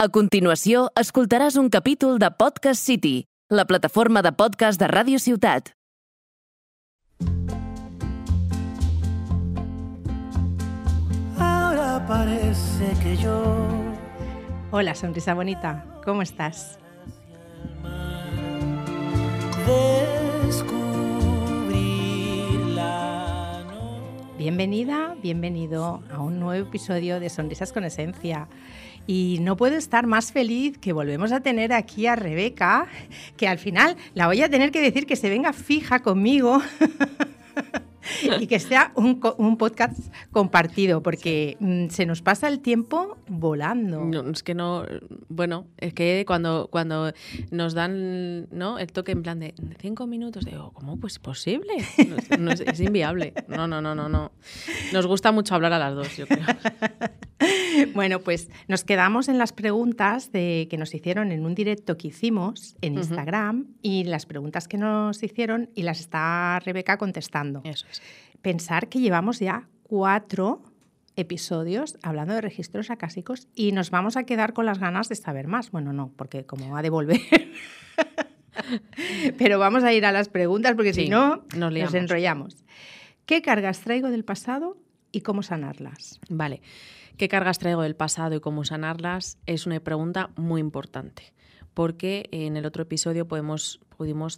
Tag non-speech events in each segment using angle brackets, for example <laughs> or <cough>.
A continuación, escucharás un capítulo de Podcast City, la plataforma de podcast de Radio Ciutat. Ahora parece que yo... Hola, sonrisa bonita, ¿cómo estás? Bienvenida, bienvenido a un nuevo episodio de Sonrisas con Esencia. Y no puedo estar más feliz que volvemos a tener aquí a Rebeca, que al final la voy a tener que decir que se venga fija conmigo. <laughs> y que sea un, un, podcast compartido, porque mm, se nos pasa el tiempo volando. es que no, bueno, es que cuando, cuando nos dan ¿no? el toque en plan de cinco minutos, digo, ¿cómo pues posible? es, inviable. No, no, no, no, no. Nos gusta mucho hablar a las dos, yo creo. <laughs> <laughs> Bueno, pues nos quedamos en las preguntas que nos hicieron en un directo que hicimos en Instagram y las preguntas que nos hicieron y las está Rebeca contestando. Eso es. Pensar que llevamos ya cuatro episodios hablando de registros acásicos y nos vamos a quedar con las ganas de saber más. Bueno, no, porque como va a devolver. <laughs> Pero vamos a ir a las preguntas porque si no, nos, nos enrollamos. ¿Qué cargas traigo del pasado y cómo sanarlas? Vale. ¿Qué cargas traigo del pasado y cómo sanarlas? Es una pregunta muy importante, porque en el otro episodio pudimos,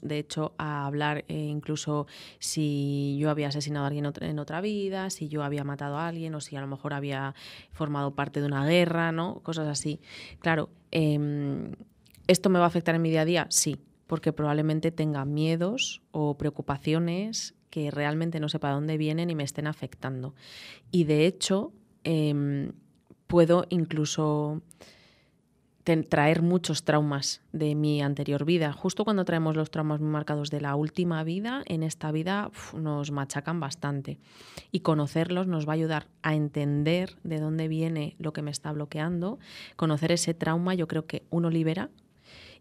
de hecho, hablar eh, incluso si yo había asesinado a alguien en otra vida, si yo había matado a alguien o si a lo mejor había formado parte de una guerra, ¿no? Cosas así. Claro, em, ¿esto me va a afectar en mi día a día? Sí, porque probablemente tenga miedos o preocupaciones que realmente no sé para dónde vienen y me estén afectando. Y de hecho, Em, puedo incluso traer muchos traumas de mi anterior vida. Justo cuando traemos los traumas muy marcados de la última vida, en esta vida nos machacan bastante. Y conocerlos nos va a ayudar a entender de dónde viene lo que me está bloqueando. Conocer ese trauma yo creo que uno libera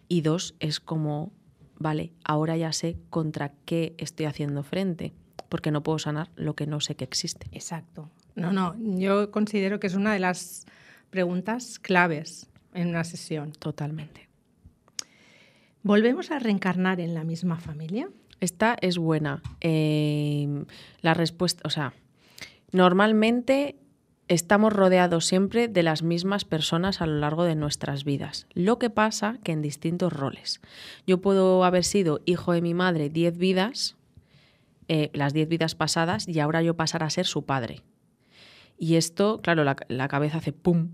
y dos es como, vale, ahora ya sé contra qué estoy haciendo frente, porque no puedo sanar lo que no sé que existe. Exacto. No, no, yo considero que es una de las preguntas claves en una sesión. Totalmente. ¿Volvemos a reencarnar en la misma familia? Esta es buena. Em, la respuesta, o sea, normalmente estamos rodeados siempre de las mismas personas a lo largo de nuestras vidas. Lo que pasa que en distintos roles. Yo puedo haber sido hijo de mi madre diez vidas, eh, las diez vidas pasadas, y ahora yo pasar a ser su padre. Y esto, claro, la, cabeza hace pum,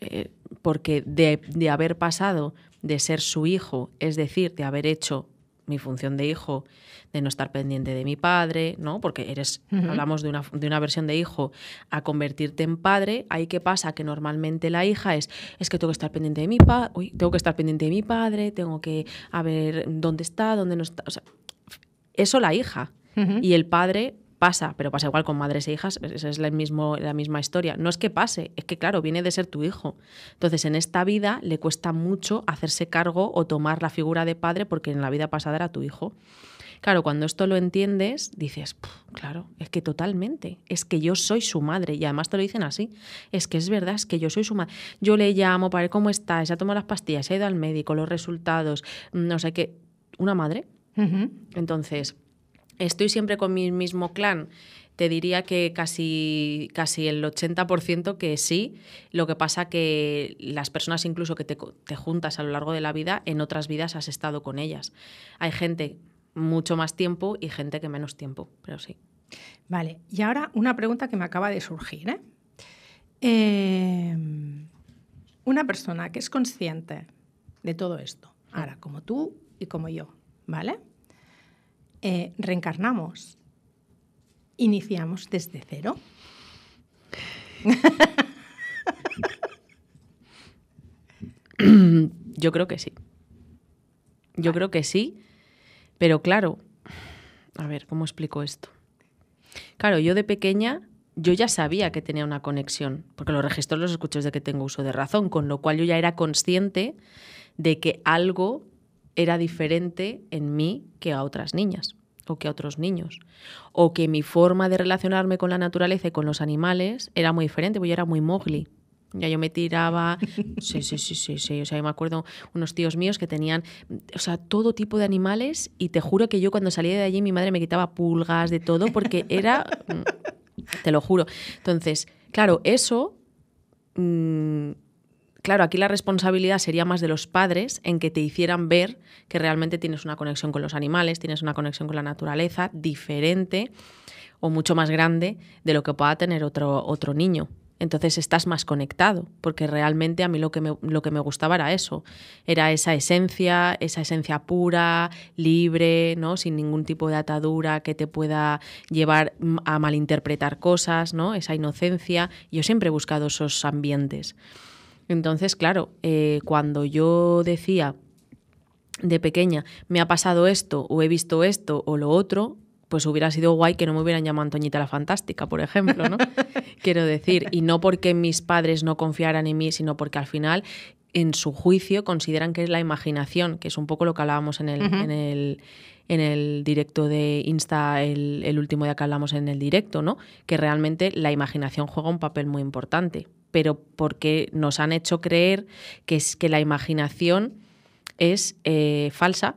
eh, porque de, haber pasado de ser su hijo, es decir, de haber hecho mi función de hijo, de no estar pendiente de mi padre, ¿no? Porque eres, hablamos de una, de una, versión de hijo, a convertirte en padre, ahí qué pasa, que normalmente la hija es, es que tengo que estar pendiente de mi padre, tengo que estar pendiente de mi padre, tengo que ver dónde está, dónde no está. O sea, eso la hija. Y el padre pasa, pero pasa igual con madres e hijas, esa es la, mismo, la misma historia. No es que pase, es que claro, viene de ser tu hijo. Entonces, en esta vida le cuesta mucho hacerse cargo o tomar la figura de padre porque en la vida pasada era tu hijo. Claro, cuando esto lo entiendes, dices, claro, es que totalmente, es que yo soy su madre. Y además te lo dicen así, es que es verdad, es que yo soy su madre. Yo le llamo para ver cómo está, se ha tomado las pastillas, se ha ido al médico, los resultados, no sé qué. Una madre. Entonces, estoy siempre con mi mismo clan, te diría que casi, el 80% que sí. Lo que pasa que las personas incluso que te, juntas a lo largo de la vida, en otras vidas has estado con ellas. Hay gente mucho más tiempo y gente que menos tiempo, pero sí. Vale, y ahora una pregunta que me acaba de surgir. ¿eh? Em, una persona que es consciente de todo esto, ahora como tú y como yo, ¿vale? Eh, reencarnamos, iniciamos desde cero. Yo creo que sí. Yo creo que sí, pero claro, a ver, ¿cómo explico esto? Claro, yo de pequeña, yo ya sabía que tenía una conexión, porque los registros los escucho de que tengo uso de razón, con lo cual yo ya era consciente de que algo era diferente en mí que a otras niñas o que a otros niños. O que mi forma de relacionarme con la naturaleza y con los animales era muy diferente, porque yo era muy mogli. Ya yo me tiraba. <laughs> Sí, sí, sí, sí, O sea, yo me acuerdo unos tíos míos que tenían, o sea, todo tipo de animales. Y te juro que yo cuando salía de allí, mi madre me quitaba pulgas, de todo, porque era. <laughs> Mm, te lo juro. Entonces, claro, eso. Mm, claro, aquí la responsabilidad sería más de los padres en que te hicieran ver que realmente tienes una conexión con los animales, tienes una conexión con la naturaleza diferente o mucho más grande de lo que pueda tener otro, otro niño. Entonces estás más conectado, porque realmente a mí lo que, me, lo que me gustaba era eso, era esa esencia, esa esencia pura, libre, ¿no? sin ningún tipo de atadura que te pueda llevar a malinterpretar cosas, ¿no? esa inocencia. Yo siempre he buscado esos ambientes. Entonces, claro, eh, cuando yo decía de pequeña, me ha pasado esto o he visto esto o lo otro, pues hubiera sido guay que no me hubieran llamado Antoñita la Fantástica, por ejemplo, ¿no? <laughs> Quiero decir, y no porque mis padres no confiaran en mí, sino porque al final en su juicio consideran que es la imaginación, que es un poco lo que hablábamos en el, en el, en el directo de Insta, el, el último día que hablamos en el directo, ¿no? Que realmente la imaginación juega un papel muy importante pero porque nos han hecho creer que, es, que la imaginación es eh, falsa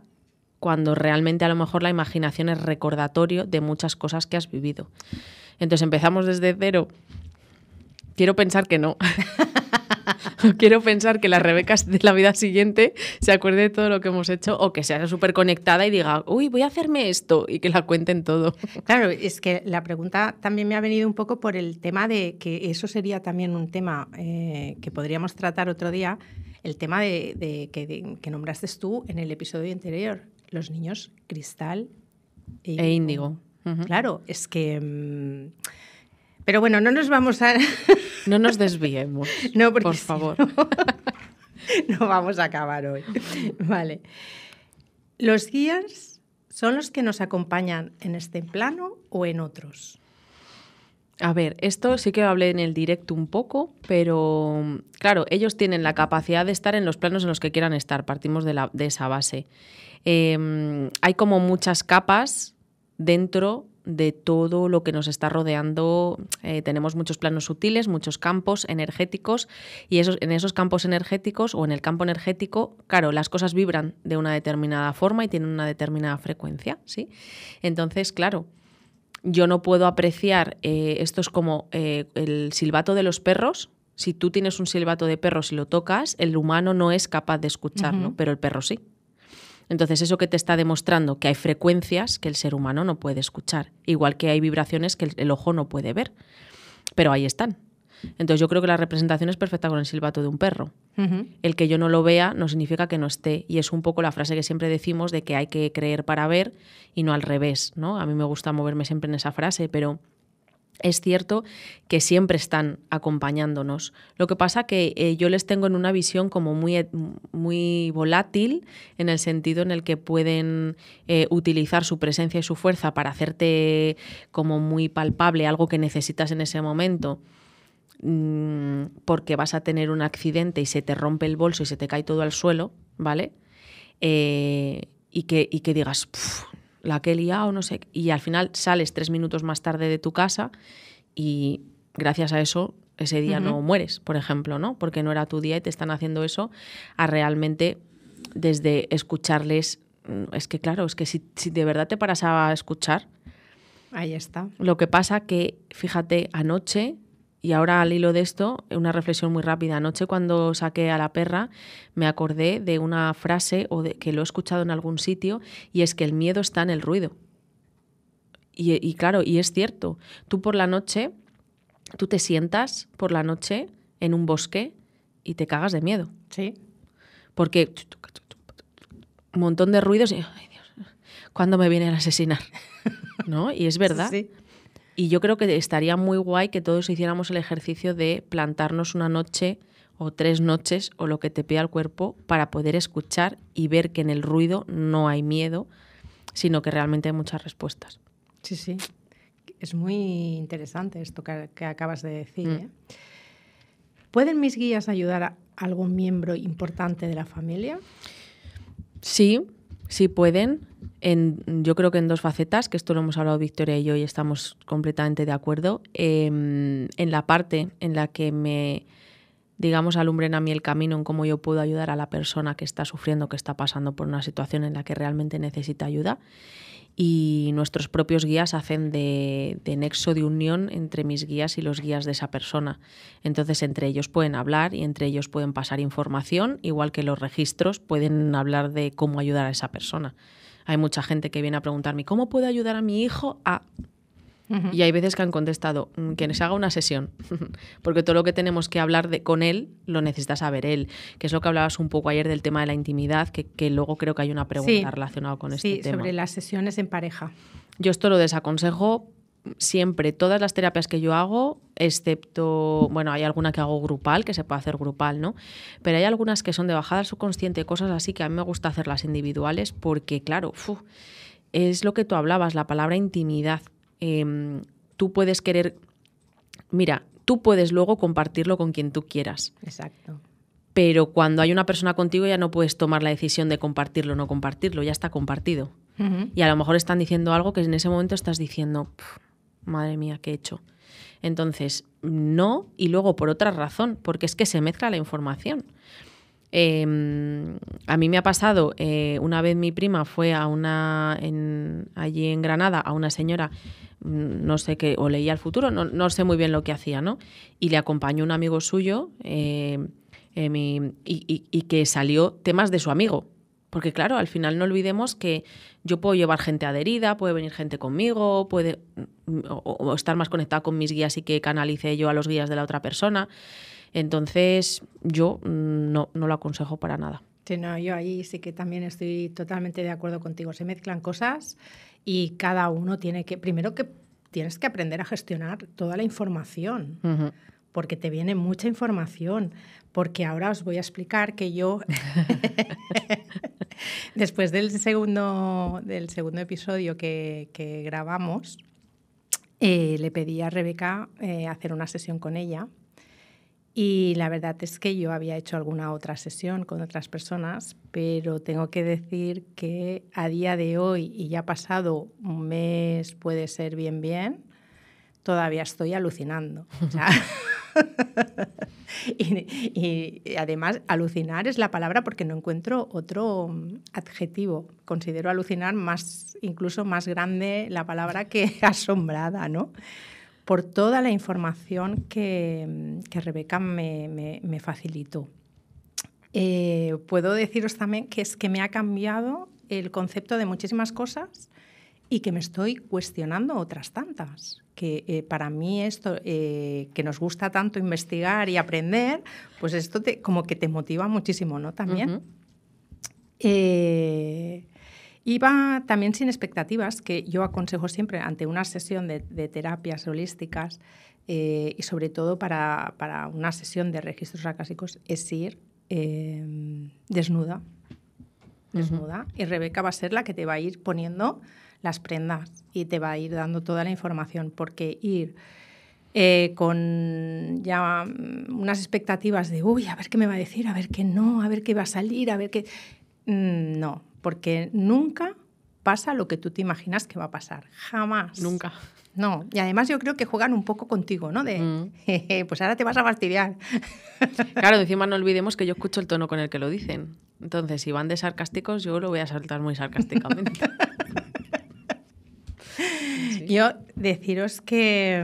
cuando realmente a lo mejor la imaginación es recordatorio de muchas cosas que has vivido. Entonces empezamos desde cero. Quiero pensar que no. <laughs> <laughs> Quiero pensar que la Rebeca de la vida siguiente se acuerde de todo lo que hemos hecho o que sea súper conectada y diga, uy, voy a hacerme esto y que la cuenten todo. Claro, es que la pregunta también me ha venido un poco por el tema de que eso sería también un tema eh, que podríamos tratar otro día, el tema de, que, nombraste tú en el episodio anterior, los niños cristal e índigo. Claro, es que... Mm, pero bueno, no nos vamos a... <laughs> No nos desviemos. <laughs> no, por favor. <laughs> no, vamos a acabar hoy. Vale. Los guías son los que nos acompañan en este plano o en otros. A ver, esto sí que hablé en el directo un poco, pero claro, ellos tienen la capacidad de estar en los planos en los que quieran estar, partimos de, la, de esa base. Em, hay como muchas capas dentro de todo lo que nos está rodeando. Eh, tenemos muchos planos sutiles, muchos campos energéticos y en esos campos energéticos o en el campo energético, claro, las cosas vibran de una determinada forma y tienen una determinada frecuencia, ¿sí? Entonces, claro, yo no puedo apreciar, eh, esto es como eh, el silbato de los perros, si tú tienes un silbato de perros y lo tocas, el humano no es capaz de escucharlo, pero el perro sí. Entonces, eso que te está demostrando que hay frecuencias que el ser humano no puede escuchar, igual que hay vibraciones que el, ojo no puede ver, pero ahí están. Entonces, yo creo que la representación es perfecta con el silbato de un perro. El que yo no lo vea no significa que no esté, y es un poco la frase que siempre decimos de que hay que creer para ver y no al revés, ¿no? A mí me gusta moverme siempre en esa frase, pero es cierto que siempre están acompañándonos. Lo que pasa que eh, yo les tengo en una visión como muy, muy volátil, en el sentido en el que pueden eh, utilizar su presencia y su fuerza para hacerte como muy palpable algo que necesitas en ese momento mm, porque vas a tener un accidente y se te rompe el bolso y se te cae todo al suelo, ¿vale? Eh, y, que, y que digas, la que no sé. Y al final sales tres minutos más tarde de tu casa y gracias a eso ese día no mueres, por ejemplo, ¿no? Porque no era tu día y te están haciendo eso a realmente desde escucharles. Mm, es que claro, es que si, si de verdad te paras a escuchar. Ahí está. Lo que pasa que, fíjate, anoche y ahora al hilo de esto, una reflexión muy rápida. Anoche cuando saqué a la perra me acordé de una frase o de, que lo he escuchado en algún sitio y es que el miedo está en el ruido. Y, claro, y es cierto, tú por la noche, tú te sientas por la noche en un bosque y te cagas de miedo. Sí. Porque un montón de ruidos y, ay Dios, ¿cuándo me viene a asesinar? <laughs> ¿No? Y es verdad. sí. Y yo creo que estaría muy guay que todos hiciéramos el ejercicio de plantarnos una noche o tres noches o lo que te pida el cuerpo para poder escuchar y ver que en el ruido no hay miedo, sino que realmente hay muchas respuestas. Sí, sí. Es muy interesante esto que, acabas de decir. Mm. ¿eh? ¿Pueden mis guías ayudar a algún miembro importante de la familia? Sí, sí pueden yo creo que en dos facetas, que esto lo hemos hablado Victoria y yo y estamos completamente de acuerdo, em, en la parte en la que me, digamos, alumbren a mí el camino en cómo yo puedo ayudar a la persona que está sufriendo, que está pasando por una situación en la que realmente necesita ayuda. Y nuestros propios guías hacen de nexo de unión entre mis guías y los guías de esa persona. Entonces, entre ellos pueden hablar y entre ellos pueden pasar información, igual que los registros pueden hablar de cómo ayudar a esa persona. Hay mucha gente que viene a preguntarme, ¿cómo puedo ayudar a mi hijo a...? Y hay veces que han contestado, mm, que se haga una sesión, <laughs> porque todo lo que tenemos que hablar de, con él lo necesita saber él, que es lo que hablabas un poco ayer del tema de la intimidad, que, luego creo que hay una pregunta relacionada con este tema. Sí, sobre las sesiones en pareja. Yo esto lo desaconsejo siempre, todas las terapias que yo hago, excepto, bueno, hay alguna que hago grupal, que se puede hacer grupal, ¿no? Pero hay algunas que son de bajada subconsciente, cosas así que a mí me gusta hacerlas individuales porque, claro, es lo que tú hablabas, la palabra intimidad. Em, tú puedes querer, mira, tú puedes luego compartirlo con quien tú quieras. Exacto. Pero cuando hay una persona contigo ya no puedes tomar la decisión de compartirlo o no compartirlo, ya está compartido. Y a lo mejor están diciendo algo que en ese momento estás diciendo, madre mía, ¿qué he hecho? Entonces, no, y luego por otra razón, porque es que se mezcla la información. Em, a mí me ha pasado, eh, una vez mi prima fue a una, allí en Granada, a una señora, mm, no sé qué, o leía el futuro, no, no sé muy bien lo que hacía, ¿no? Y le acompañó un amigo suyo eh, eh, y, y que salió temas de su amigo. Porque claro, al final no olvidemos que yo puedo llevar gente adherida, puede venir gente conmigo, puede mm, estar más conectada con mis guías y que canalice yo a los guías de la otra persona. Entonces, yo mm, no, no lo aconsejo para nada. Sí, no, yo ahí sí que también estoy totalmente de acuerdo contigo. Se mezclan cosas y cada uno tiene que, primero que tienes que aprender a gestionar toda la información. porque te viene mucha información, porque ahora os voy a explicar que yo <laughs> <laughs> Después del segundo, del segundo episodio que, grabamos, eh, le pedí a Rebeca eh, hacer una sesión con ella. Y la verdad es que yo había hecho alguna otra sesión con otras personas, pero tengo que decir que a día de hoy, y ya pasado un mes, puede ser bien, bien, todavía estoy alucinando. O sea, <laughs> <laughs> y, además, alucinar es la palabra porque no encuentro otro mm, adjetivo. Considero alucinar más, incluso más grande la palabra que <laughs> asombrada, ¿no? Por toda la información que, mm, que Rebeca me, me, facilitó. Eh, puedo deciros también que es que me ha cambiado el concepto de muchísimas cosas y que me estoy cuestionando otras tantas. Que eh, para mí esto, eh, que nos gusta tanto investigar y aprender, pues esto te, como que te motiva muchísimo, ¿no? También. Eh, iba también sin expectativas, que yo aconsejo siempre ante una sesión de, terapias holísticas y sobre todo para, para, una sesión de registros acásicos, es ir em, desnuda. Desnuda. Y Rebeca va a ser la que te va a ir poniendo las prendas y te va a ir dando toda la información, porque ir eh, con ya mm, unas expectativas de, uy, a ver qué me va a decir, a ver qué no, a ver qué va a salir, a ver qué... Mm, no, porque nunca pasa lo que tú te imaginas que va a pasar, jamás. Nunca. No, y además yo creo que juegan un poco contigo, ¿no? De, mm. <laughs> pues ahora te vas a fastidiar. <laughs> Claro, encima no olvidemos que yo escucho el tono con el que lo dicen. Entonces, si van de sarcásticos, yo lo voy a saltar muy sarcásticamente. <laughs> Yo deciros que,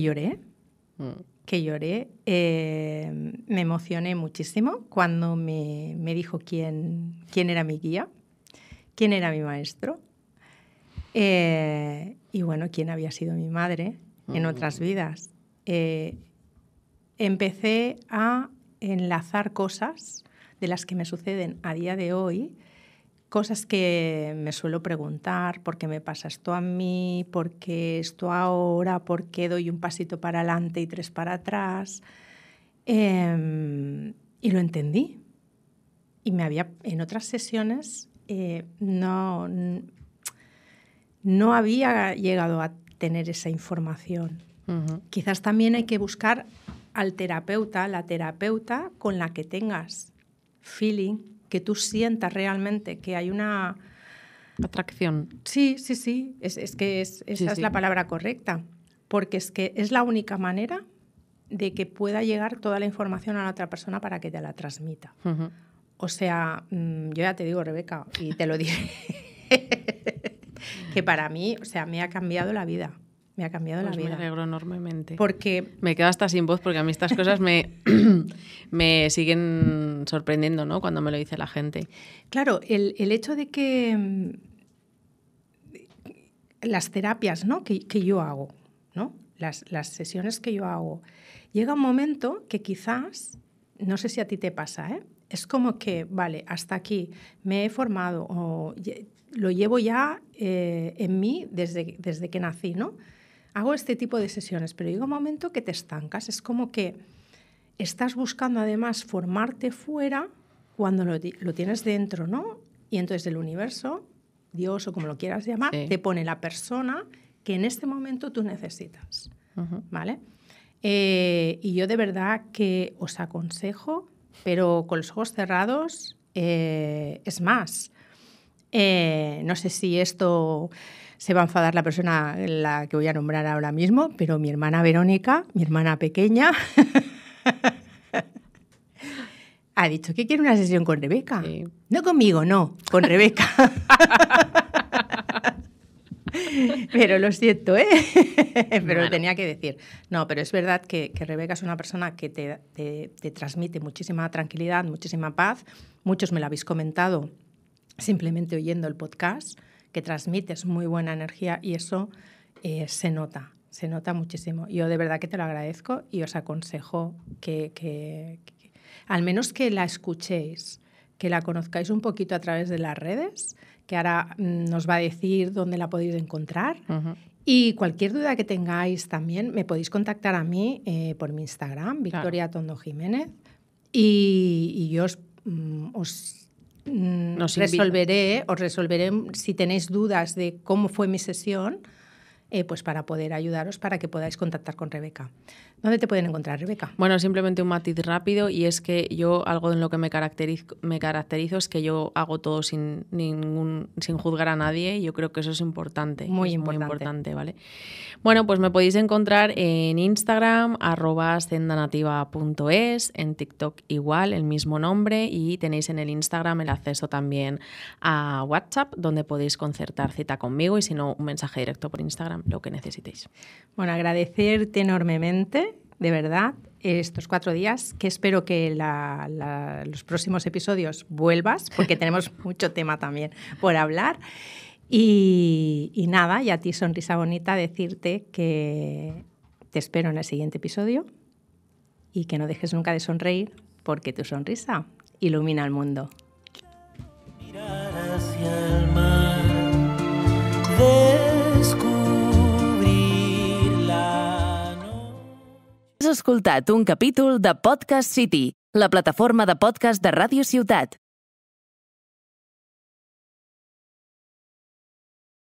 lloré, que lloré, mm. eh, me emocioné muchísimo cuando me, dijo quién, era mi guía, quién era mi maestro eh, y bueno, quién había sido mi madre en otras mm. vidas. Eh, empecé a enlazar cosas de las que me suceden a día de hoy cosas que me suelo preguntar, ¿por qué me pasa esto a mí? ¿Por qué esto ahora? ¿Por qué doy un pasito para adelante y tres para atrás? Em, y lo entendí. Y me había, en otras sesiones, eh, no, no había llegado a tener esa información. Quizás también hay que buscar al terapeuta, la terapeuta con la que tengas feeling, que tú sientas realmente que hay una... Atracción. Sí, sí, sí, es, que esa es la palabra correcta, porque es que es la única manera de que pueda llegar toda la información a la otra persona para que te la transmita. O sea, mm, yo ya te digo, Rebeca, y te lo diré, <laughs> que para mí, o sea, me ha cambiado la vida me ha cambiado la pues vida. Me alegro enormemente. Porque... Me quedo hasta sin voz porque a mí estas cosas me, <coughs> me siguen sorprendiendo, ¿no? Cuando me lo dice la gente. Claro, el, hecho de que mm, las terapias ¿no? que, que, yo hago, ¿no? Las, sesiones que yo hago, llega un momento que quizás, no sé si a ti te pasa, ¿eh? es como que, vale, hasta aquí me he formado o lo llevo ya eh, en mí desde, desde que nací, ¿no? hago este tipo de sesiones, pero llega un momento que te estancas, es como que estás buscando además formarte fuera cuando lo, tienes dentro, ¿no? Y entonces el universo, Dios o como lo quieras llamar, te pone la persona que en este momento tú necesitas, ¿vale? Eh, y yo de verdad que os aconsejo, pero con los ojos cerrados, eh, es más, eh, no sé si esto se va a enfadar la persona la que voy a nombrar ahora mismo, pero mi hermana Verónica, mi hermana pequeña, <laughs> ha dicho que quiere una sesión con Rebeca. No conmigo, no, con Rebeca. <laughs> pero lo siento, ¿eh? pero tenía que decir. No, pero es verdad que, Rebeca es una persona que te transmite muchísima tranquilidad, muchísima paz. Muchos me lo habéis comentado simplemente oyendo el podcast que transmites muy buena energía y eso eh, se nota, se nota muchísimo. Yo de verdad que te lo agradezco y os aconsejo que, al menos que la escuchéis, que la conozcáis un poquito a través de las redes, que ahora mm, nos va a decir dónde la podéis encontrar. Y cualquier duda que tengáis también, me podéis contactar a mí eh, por mi Instagram, Victoria Tondo Jiménez, y, yo os mm, Mm, resolveré, os resolveré si tenéis dudas de cómo fue mi sesión eh, pues para poder ayudaros para que podáis contactar con Rebeca. ¿Dónde te pueden encontrar, Rebeca? Bueno, simplemente un matiz rápido y es que yo algo en lo que me caracterizo, es que yo hago todo sin ningún sin juzgar a nadie y yo creo que eso es importante. Muy importante. Muy importante, ¿vale? Bueno, pues me podéis encontrar en Instagram arroba ascendanativa.es, en TikTok igual, el mismo nombre y tenéis en el Instagram el acceso también a WhatsApp donde podéis concertar cita conmigo y si no un mensaje directo por Instagram lo que necesitéis. Bueno, agradecerte enormemente, de verdad, estos cuatro días, que espero que los próximos episodios vuelvas, porque <laughs> tenemos mucho tema también por hablar. Y, y, nada, y a ti, sonrisa bonita, decirte que te espero en el siguiente episodio y que no dejes nunca de sonreír, porque tu sonrisa ilumina el mundo. Mirar hacia el mar de... escoltat un capítol de Podcast City, la plataforma de podcast de Ràdio Ciutat.